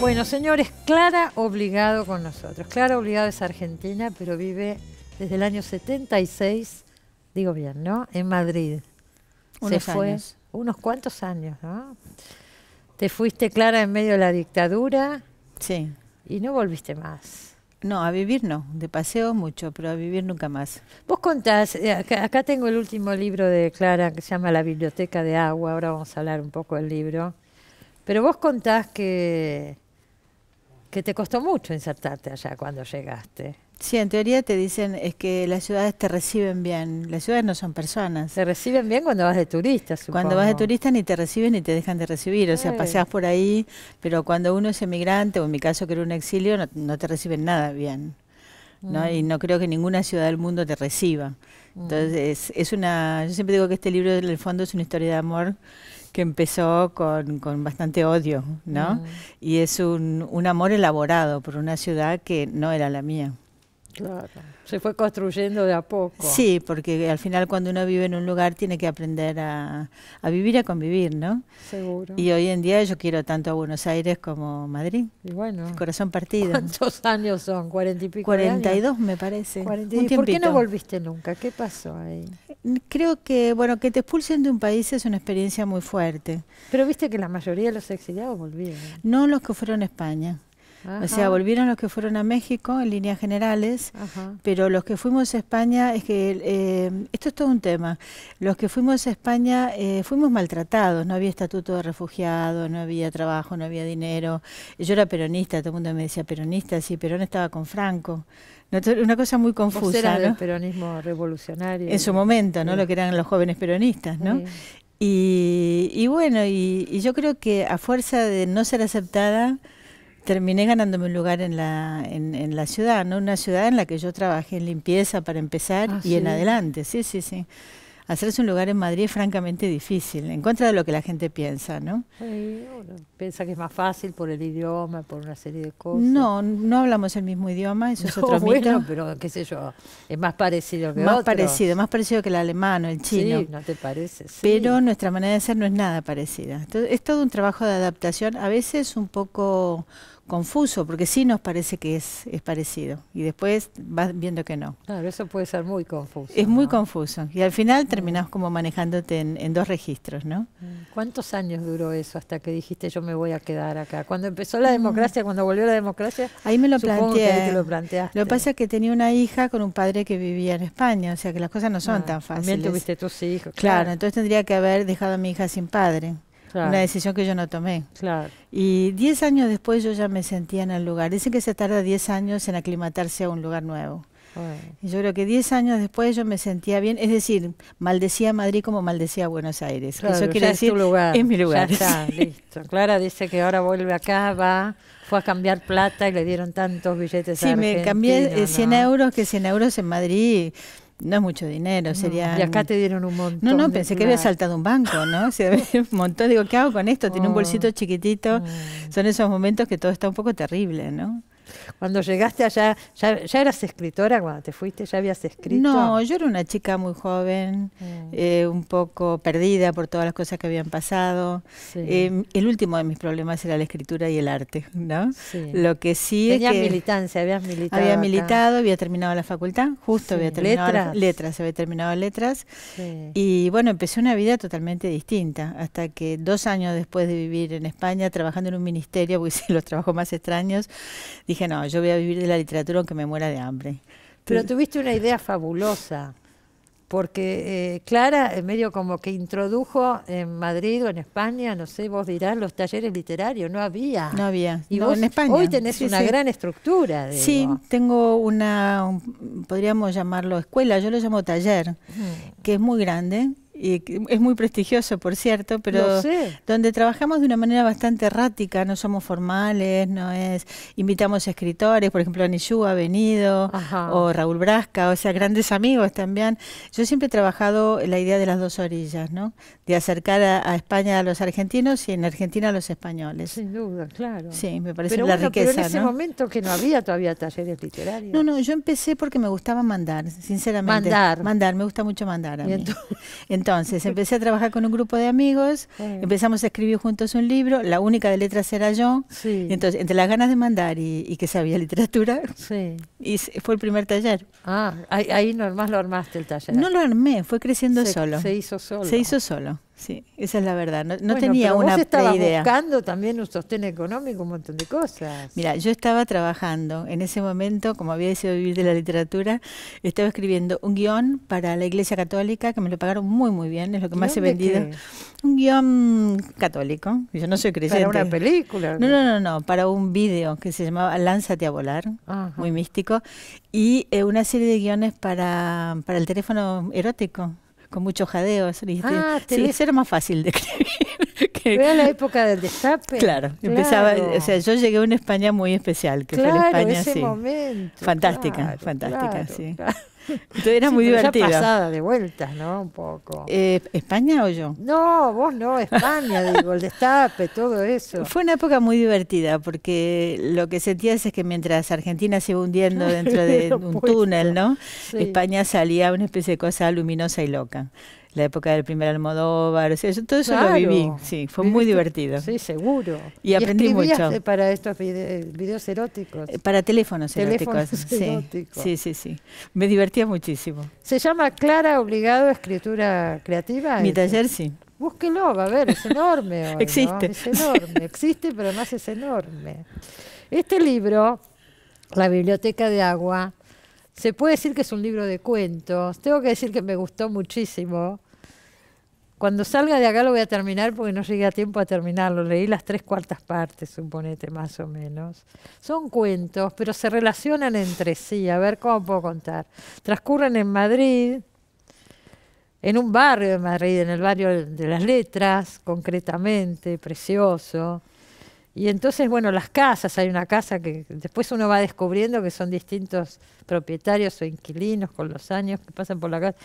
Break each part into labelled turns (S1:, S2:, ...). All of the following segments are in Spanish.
S1: Bueno, señores, Clara Obligado con nosotros. Clara Obligado es argentina, pero vive desde el año 76, digo bien, ¿no? En Madrid. Unos años. unos cuantos años, ¿no? Te fuiste, Clara, en medio de la dictadura. Sí. Y no volviste más. No, a vivir no, de paseo mucho, pero a vivir nunca más. Vos contás, eh, acá, acá, tengo el último libro de Clara que se llama La Biblioteca de Agua, ahora vamos a hablar un poco del libro, pero vos contás que que te costó mucho insertarte allá cuando llegaste. Sí, en teoría te dicen es que las
S2: ciudades te reciben bien. Las ciudades no son personas. Te reciben bien cuando vas de turista, supongo. Cuando vas de turista ni te reciben ni te dejan de recibir. O sea, eh. paseas por ahí, pero cuando uno es emigrante, o en mi caso que era un exilio, no, te reciben nada bien. ¿no? Mm. Y no creo que ninguna ciudad del mundo te reciba. Mm. Entonces, es, una. Yo siempre digo que este libro, en el fondo, es una historia de amor que empezó con, con bastante odio, ¿no? Mm. Y es un, un amor elaborado por una ciudad que no era la mía. Claro, se fue construyendo de a poco. Sí, porque al final cuando uno vive en un lugar tiene que aprender a, a vivir y a convivir, ¿no?
S1: Seguro. Y hoy
S2: en día yo quiero tanto a Buenos Aires como Madrid. Y bueno. Corazón partido.
S1: ¿Cuántos años son? ¿Cuarenta y pico? Cuarenta y me parece. ¿Por qué no volviste nunca? ¿Qué pasó ahí?
S2: creo que, bueno, que te expulsen de un país es una experiencia muy fuerte. Pero viste que la mayoría de los exiliados volvieron. No los que fueron a España. O sea, volvieron los que fueron a México en líneas generales, pero los que fuimos a España, es que eh, esto es todo un tema, los que fuimos a España eh, fuimos maltratados, no había estatuto de refugiado, no había trabajo, no había dinero. Yo era peronista, todo el mundo me decía peronista, sí, Perón estaba con Franco. Una cosa muy confusa.
S1: peronismo revolucionario. En su momento,
S2: ¿no? Lo que eran los jóvenes peronistas, ¿no? Y, bueno, y, yo creo que a fuerza de no ser aceptada, terminé ganándome un lugar en la, en, la ciudad, ¿no? Una ciudad en la que yo trabajé en limpieza para empezar ah, y en adelante, sí, sí, sí hacerse un lugar en Madrid es francamente difícil, en contra de lo que la gente
S1: piensa, ¿no? piensa que es más fácil por el idioma, por una serie de cosas. No,
S2: no hablamos el mismo idioma, eso es otro mito.
S1: pero qué sé yo, es más parecido que parecido,
S2: más parecido que el alemán o el chino. no
S1: te parece. Pero
S2: nuestra manera de hacer no es nada parecida. es todo un trabajo de adaptación, a veces un poco confuso, porque sí nos parece que es, parecido y después vas viendo que no.
S1: Claro, eso puede ser muy confuso. Es
S2: muy confuso y al final mm. terminás como manejándote en, dos registros, ¿no?
S1: Mm. ¿Cuántos años duró eso hasta que dijiste yo me voy a quedar acá? Cuando empezó la mm. democracia, cuando volvió la democracia,
S2: ahí me lo planteé. Que lo,
S1: planteaste. lo que
S2: pasa es que tenía una hija con un padre que vivía en España, o sea que las cosas no son ah, tan fáciles. También tuviste
S1: tus hijos. claro, entonces
S2: tendría que haber dejado a mi hija sin padre. Una decisión que yo no tomé. Y 10 años después yo ya me sentía en el lugar. Dicen que se tarda 10 años en aclimatarse a un lugar nuevo. Y yo creo que 10 años después yo me sentía bien, es decir, maldecía Madrid como maldecía Buenos Aires. Claro, Eso quiere decir, es, mi lugar.
S1: Clara dice que ahora vuelve acá, va, fue a cambiar plata y le dieron tantos billetes Sí, me cambié 100
S2: euros, que 100 euros en Madrid no es mucho dinero, sería... Y acá te dieron un montón. No, no, pensé que había saltado un banco, ¿no? Si había un montón, digo, ¿qué hago con esto? Tiene un oh. bolsito chiquitito. Oh. Son esos momentos que todo está un poco terrible, ¿no? Cuando llegaste allá, ya, eras escritora cuando te fuiste? ¿Ya habías escrito? No, yo era una chica muy joven, mm. eh, un poco perdida por todas las cosas que habían pasado. Eh, el último de mis problemas era la escritura y el arte, ¿no? Lo que sí Tenías militancia, habías militado. Había militado, había terminado la facultad, justo había terminado letras, había terminado letras. Y bueno, empecé una vida totalmente distinta, hasta que dos años después de vivir en España, trabajando en un ministerio, porque hice los trabajos más extraños, dije, dije, no, yo voy a vivir de la literatura aunque me muera de hambre.
S1: Pero tuviste una idea fabulosa, porque eh, Clara eh, medio como que introdujo en Madrid o en España, no sé, vos dirás, los talleres literarios, no había. No
S2: había. Y no, vos en España. hoy tenés una gran estructura. Sí, tengo una, podríamos llamarlo escuela, yo lo llamo taller, que es muy grande, es muy prestigioso, por cierto, pero donde trabajamos de una manera bastante errática, no somos formales, no es, invitamos escritores, por ejemplo, Anillú ha venido, o Raúl Brasca, o sea, grandes amigos también. Yo siempre he trabajado la idea de las dos orillas, ¿no? De acercar a, España a los argentinos y en Argentina a los españoles. Sin duda, claro. Sí, me parece pero la riqueza. Pero en ese
S1: momento que no había todavía talleres literarios. No,
S2: no, yo empecé porque me gustaba mandar, sinceramente. Mandar. Mandar, me gusta mucho mandar a mí. entonces Entonces, empecé a trabajar con un grupo de amigos, empezamos a escribir juntos un libro, la única de letras era yo. Entonces, entre las ganas de mandar y, que sabía literatura, y fue el primer taller. Ah, ahí, ahí nomás lo armaste el taller. No lo armé, fue creciendo solo. Se hizo solo. Se hizo solo. Sí, esa es la verdad. No, tenía una vos estabas buscando
S1: también un sostén económico, un montón de cosas.
S2: Mira, yo estaba trabajando en ese momento, como había decidido vivir de la literatura, estaba escribiendo un guión para la Iglesia Católica, que me lo pagaron muy, muy bien, es lo que más he vendido. Un guión católico, yo no soy creyente. ¿Para una película? No, no, no, no para un vídeo que se llamaba Lánzate a volar, muy místico, y eh, una serie de guiones para, para el teléfono erótico con mucho jadeo. Ah, sí, era más fácil de escribir.
S1: que... Era la época del destape. Claro, empezaba, o
S2: sea, yo llegué a una España muy especial, que fue la España sí. fantástica, fantástica, sí.
S1: Entonces era muy divertida pasada de vueltas, ¿no? Un poco.
S2: Eh, ¿España o yo?
S1: No, vos no, España, el destape, todo eso. Fue
S2: una época muy divertida porque lo que sentías es que mientras Argentina se iba hundiendo dentro de un túnel, ¿no? España salía una especie de cosa luminosa y loca la época del primer Almodóvar, o sea, todo eso lo viví, sí, fue muy divertido. Sí, seguro. Y, ¿Y aprendí mucho.
S1: para estos videos eróticos? Eh, para teléfonos, eróticos, Sí, sí,
S2: sí, Me divertía muchísimo.
S1: ¿Se llama Clara Obligado a Escritura Creativa? Mi taller, sí. Búsquelo, va a ver, es enorme. existe. Es enorme, existe, pero además es enorme. Este libro, La Biblioteca de Agua, se puede decir que es un libro de cuentos. Tengo que decir que me gustó muchísimo. Cuando salga de acá lo voy a terminar porque no llegué a tiempo a terminarlo. Leí las tres cuartas partes, suponete, más o menos. Son cuentos, pero se relacionan entre sí. A ver cómo puedo contar. Transcurren en Madrid, en un barrio de Madrid, en el barrio de las letras, concretamente, precioso. Y entonces, bueno, las casas, hay una casa que después uno va descubriendo que son distintos propietarios o inquilinos con los años que pasan por la casa.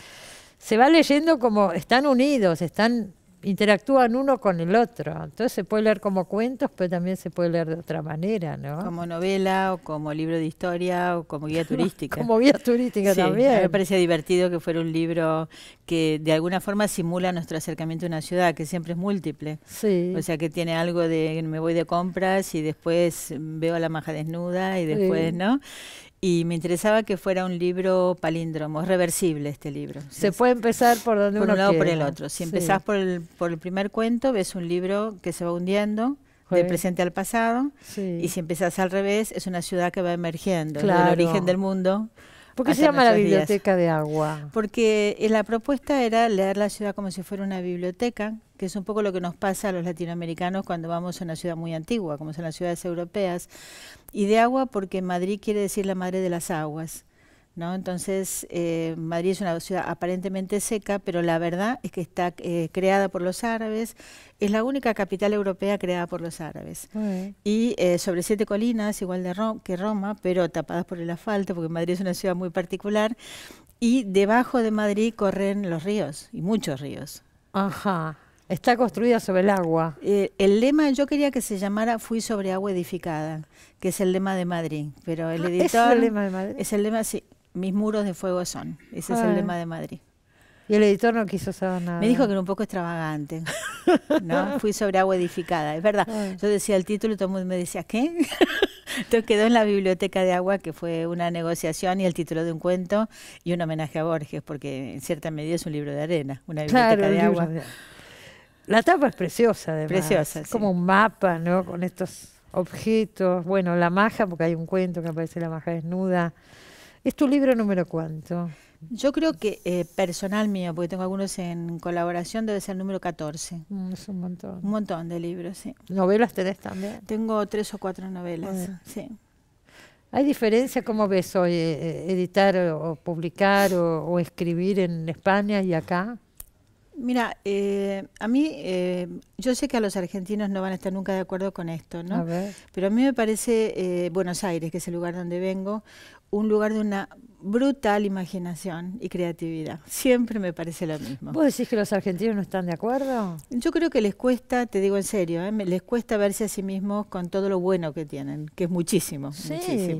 S1: Se va leyendo como están unidos, están interactúan uno con el otro. Entonces se puede leer como cuentos, pero también se puede leer de otra manera, ¿no? Como novela o como libro de historia o como guía turística. como guía turística también. Me
S2: parece divertido que fuera un libro que de alguna forma simula nuestro acercamiento a una ciudad, que siempre es múltiple. Sí. O sea, que tiene algo de me voy de compras y después veo a la maja desnuda y después, ¿no? y me interesaba que fuera un libro palíndromo, reversible este libro.
S1: Se puede empezar por donde por uno un lado o por el otro. Si empezás
S2: por el, por el primer cuento, ves un libro que se va hundiendo, del presente al pasado. Y si empezás al revés, es una ciudad que va emergiendo, el origen del mundo ¿Por qué se llama la biblioteca de agua? Porque eh, la propuesta era leer la ciudad como si fuera una biblioteca, que es un poco lo que nos pasa a los latinoamericanos cuando vamos a una ciudad muy antigua, como son las ciudades europeas, y de agua porque Madrid quiere decir la madre de las aguas. Entonces, eh, Madrid es una ciudad aparentemente seca, pero la verdad es que está eh, creada por los árabes, es la única capital europea creada por los árabes. Y eh, sobre siete colinas, igual de que Roma, pero tapadas por el asfalto, porque Madrid es una ciudad muy particular, y debajo de Madrid corren los ríos, y muchos ríos. Ajá. Está construida sobre el agua. Eh, el lema, yo quería que se llamara Fui sobre agua edificada, que es el lema de Madrid,
S1: pero el editor... Ah, ¿Es el lema
S2: de Es el lema, sí. Mis muros de fuego son. Ese es el lema de Madrid.
S1: Y el editor no quiso saber nada. Me dijo que
S2: era un poco extravagante. ¿no? Fui sobre agua edificada, es verdad. Yo decía el título y todo el mundo me decía, ¿qué? Entonces quedó en la biblioteca de agua, que fue una negociación y el título de un cuento y un homenaje a Borges, porque en cierta medida es un libro de arena, una biblioteca de agua.
S1: La tapa es preciosa, además. Preciosa. Es como un mapa, ¿no? Con estos objetos. Bueno, la maja, porque hay un cuento que aparece la maja desnuda. ¿Es tu libro número cuánto? Yo creo que eh,
S2: personal mío, porque tengo algunos en colaboración, debe ser número 14.
S1: Mm, es un montón. Un
S2: montón de libros, sí.
S1: ¿Novelas tenés también?
S2: Tengo tres o cuatro novelas, sí.
S1: ¿Hay diferencia, cómo ves hoy, eh, eh, editar o, publicar o, escribir en España y acá?
S2: Mira, a mí, yo sé que a los argentinos no van a estar nunca de acuerdo con esto, ¿no? Pero a mí me parece Buenos Aires, que es el lugar donde vengo, un lugar de una brutal imaginación y creatividad. Siempre me parece lo mismo. ¿Vos
S1: decís que los argentinos no están de acuerdo?
S2: Yo creo que les cuesta, te digo en serio, ¿eh? les cuesta verse a sí mismos con todo lo bueno que tienen, que es muchísimo. Sí,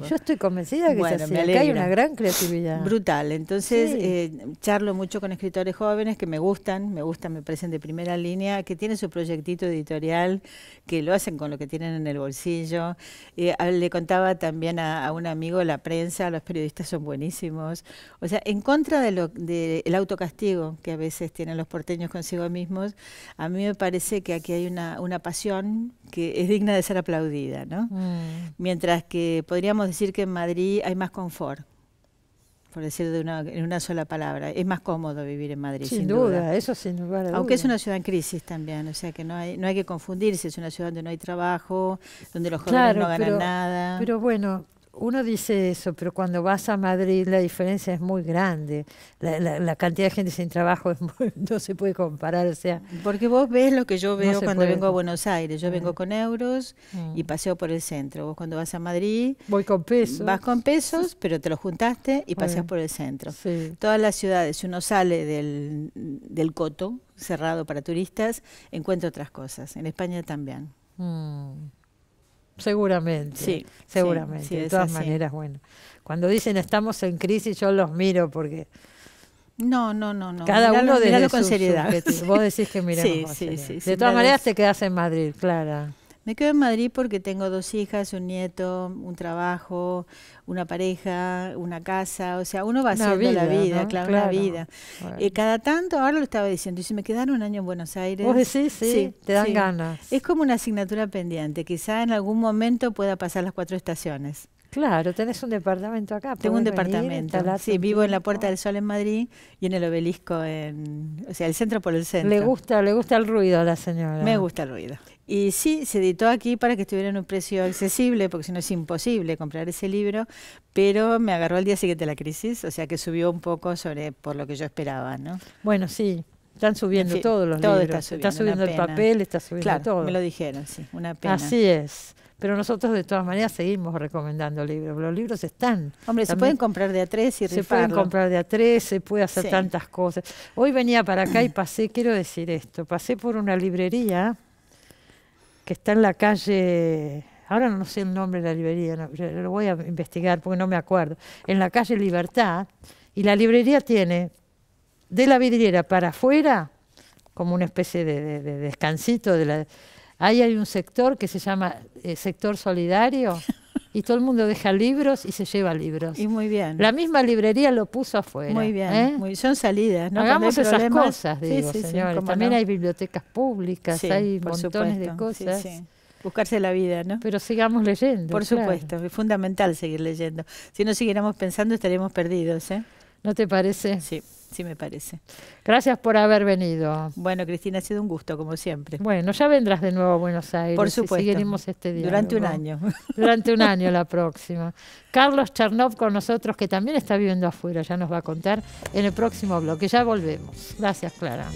S2: yo
S1: estoy convencida que, que hay una gran creatividad.
S2: Brutal. Entonces, eh, charlo mucho con escritores jóvenes que me gustan, me gustan, me parecen de primera línea, que tienen su proyectito editorial, que lo hacen con lo que tienen en el bolsillo. Eh, le contaba también a, a un amigo la prensa, los periodistas son buenísimos o sea, en contra del de autocastigo que a veces tienen los porteños consigo mismos, a mí me parece que aquí hay una, una pasión que es digna de ser aplaudida, ¿no?
S1: Mm.
S2: Mientras que podríamos decir que en Madrid hay más confort por decirlo de una, en una sola palabra. Es más cómodo vivir en Madrid. Sin, duda, eso sin lugar a Aunque es una ciudad en crisis también, o sea que no hay, no hay que confundirse, es una ciudad donde no hay trabajo, donde los jóvenes no ganan nada. Pero
S1: bueno, uno dice eso, pero cuando vas a Madrid la diferencia es muy grande. La, cantidad de gente sin trabajo no se puede comparar. O sea,
S2: Porque vos ves lo que yo veo cuando vengo a Buenos Aires. Yo vengo mm. con euros y mm. paseo por el centro. Vos cuando vas a Madrid... Voy con pesos. Vas con pesos, pero te los juntaste y paseas por el centro. Todas las ciudades, si uno sale del, coto cerrado para turistas, encuentra otras cosas. En
S1: España también. Mm. Seguramente. Sí. Seguramente. de todas maneras, bueno. Cuando dicen estamos en crisis, yo los miro porque. No,
S2: no, no, no. Cada uno de con seriedad. Vos decís que miramos. de todas maneras, te
S1: quedas en Madrid, Clara.
S2: Me quedo en Madrid porque tengo dos hijas, un nieto, un trabajo, una pareja, una casa, o sea, uno va haciendo la vida, claro, la vida. Y eh, cada tanto, ahora lo estaba diciendo, y si me quedara un año en Buenos Aires... Vos sí, sí, te dan ganas. Es como una asignatura pendiente, quizá en algún momento pueda pasar las cuatro estaciones.
S1: Claro, tenés un departamento acá. Tengo un departamento.
S2: Sí, vivo en la Puerta del Sol en Madrid y en el obelisco, en, o sea, el centro por el centro. Le
S1: gusta, le gusta el ruido a la señora. Me gusta
S2: el ruido. Y sí, se editó aquí para que estuviera en un precio accesible, porque si no es imposible comprar ese libro, pero me agarró el día siguiente la crisis, o sea que subió un poco sobre por lo que yo
S1: esperaba, ¿no? Bueno, sí, están subiendo todos los libros. Está subiendo, el papel, está subiendo todo. Me lo dijeron, sí, una pena. Así es. Pero nosotros de todas maneras seguimos recomendando libros. Los libros están. Hombre, se pueden comprar de a tres y Se pueden comprar de a tres, se puede hacer tantas cosas. Hoy venía para acá y pasé, quiero decir esto, pasé por una librería que está en la calle, ahora no sé el nombre de la librería, lo voy a investigar porque no me acuerdo, en la calle Libertad, y la librería tiene de la vidriera para afuera, como una especie de, descansito, de la, ahí hay un sector que se llama eh, sector solidario. y todo el mundo deja libros y se lleva libros. Y muy bien. La misma librería lo puso afuera. Muy bien. ¿eh? son salidas, ¿no? Hagamos esas problemas. cosas, digo, sí, sí, También hay bibliotecas públicas, hay montones de cosas.
S2: Buscarse la vida, ¿no? Pero sigamos leyendo. Por supuesto, es fundamental seguir leyendo. Si no siguiéramos pensando, estaríamos perdidos, ¿eh? ¿No te parece? Sí, sí me parece. Gracias por haber venido. Bueno, Cristina, ha sido un gusto, como siempre.
S1: Bueno, ya vendrás de nuevo a Buenos Aires. Por supuesto. seguiremos este día. Durante un año. Durante un año la próxima. Carlos Chernov con nosotros, que también está viviendo afuera, ya nos va a contar en el próximo bloque. Ya volvemos. Gracias, Clara.